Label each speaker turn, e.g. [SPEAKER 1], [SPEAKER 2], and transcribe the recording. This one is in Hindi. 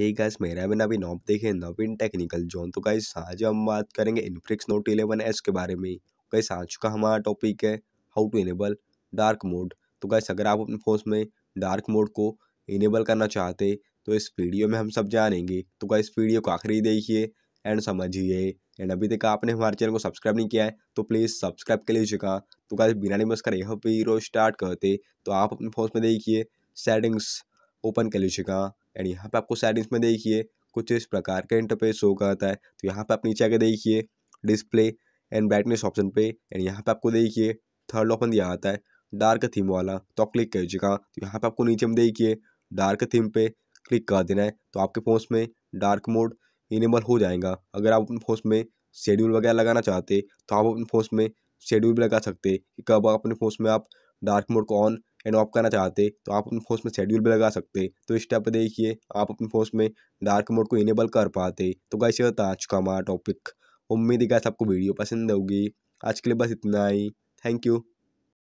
[SPEAKER 1] हे गाइस मेरा मैंने अभी नॉप देखे नवीन टेक्निकल जोन तो गाइस आज हम बात करेंगे इनफ्रिक्स नोट इलेवन एस के बारे में गाइस तो आज का हमारा टॉपिक है how to enable dark mode तो गाइस अगर आप अपने फ़ोन में डार्क मोड को इनेबल करना चाहते तो इस वीडियो में हम सब जानेंगे तो गाइस वीडियो को आखिरी देखिए एंड समझिए एंड अभी तक आपने हमारे चैनल को सब्सक्राइब नहीं किया है तो प्लीज़ सब्सक्राइब कर लीजिएगा तो गाइस बिना बस कर यह वीडियो स्टार्ट करते तो आप अपने फ़ोन में देखिए सेटिंग्स ओपन कर लीजिएगा एंड यहाँ पे आपको सेटिंग्स में देखिए कुछ इस प्रकार का इंटरफेस शो करता है तो यहाँ पे आप नीचे आके देखिए डिस्प्ले एंड ब्राइटनेस ऑप्शन पे एंड यहाँ पे आपको देखिए थर्ड ऑप्शन दिया आता है डार्क थीम वाला तो आप क्लिक कीजिएगा तो यहाँ पे आपको नीचे में देखिए डार्क थीम पे क्लिक कर देना है तो आपके फोन में डार्क मोड इनेबल हो जाएगा अगर आप अपने फोन में शेड्यूल वगैरह लगाना चाहते तो आप अपने फोन में शेड्यूल भी लगा सकते कि कब अपने फोन में आप डार्क मोड को ऑन ऑफ करना चाहते तो आप अपने फोन में शेड्यूल भी लगा सकते तो इस टाइप पर देखिए आप अपने फोन में डार्क मोड को इनेबल कर पाते तो गाइस ये था आज का हमारा टॉपिक उम्मीद है गाइस आपको वीडियो पसंद होगी आज के लिए बस इतना ही थैंक यू